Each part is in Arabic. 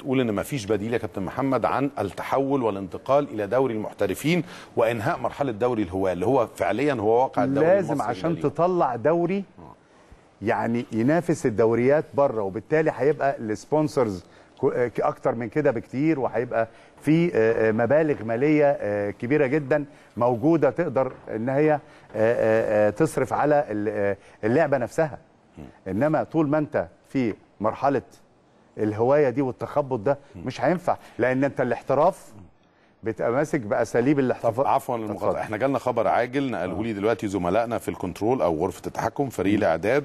تقول ان ما فيش بديل يا كابتن محمد عن التحول والانتقال الى دوري المحترفين وانهاء مرحله دوري الهواه اللي هو فعليا هو واقع الدوري لازم عشان الجليل. تطلع دوري يعني ينافس الدوريات بره وبالتالي هيبقى السبونسرز آه، اكتر من كده بكتير وهيبقى في آه، آه، مبالغ ماليه كبيره جدا موجوده تقدر ان هي تصرف على اللعبه نفسها انما طول ما انت في مرحله الهوايه دي والتخبط ده مش هينفع لان انت الاحتراف بتبقى ماسك باساليب الاحتفاظ عفوا للمقاطعه احنا جالنا خبر عاجل نقله لي آه. دلوقتي زملائنا في الكنترول او غرفه التحكم فريق الاعداد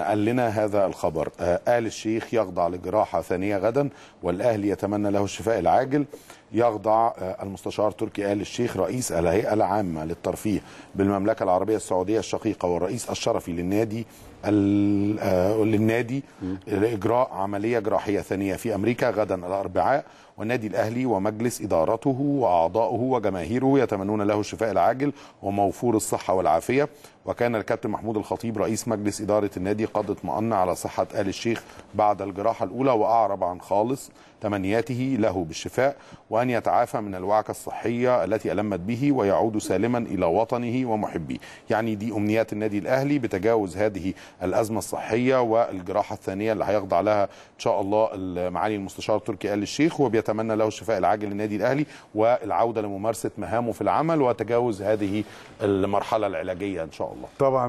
قال لنا هذا الخبر آل آه، الشيخ يخضع لجراحة ثانية غدا والأهلي يتمنى له الشفاء العاجل يخضع آه، المستشار تركي آل الشيخ رئيس الهيئة العامة للترفيه بالمملكة العربية السعودية الشقيقة والرئيس الشرفي للنادي آه، للنادي لإجراء عملية جراحية ثانية في أمريكا غدا الأربعاء والنادي الأهلي ومجلس إدارته وأعضاؤه وجماهيره يتمنون له الشفاء العاجل وموفور الصحة والعافية وكان الكابتن محمود الخطيب رئيس مجلس إدارة النادي قضت مؤنة على صحة آل الشيخ بعد الجراحة الأولى وأعرب عن خالص تمنياته له بالشفاء وأن يتعافى من الوعكة الصحية التي ألمت به ويعود سالما إلى وطنه ومحبيه يعني دي أمنيات النادي الأهلي بتجاوز هذه الأزمة الصحية والجراحة الثانية اللي هيخضع لها إن شاء الله معالي المستشار التركي آل الشيخ وبيتمنى له الشفاء العاجل للنادي الأهلي والعودة لممارسة مهامه في العمل وتجاوز هذه المرحلة العلاجية إن شاء الله طبعا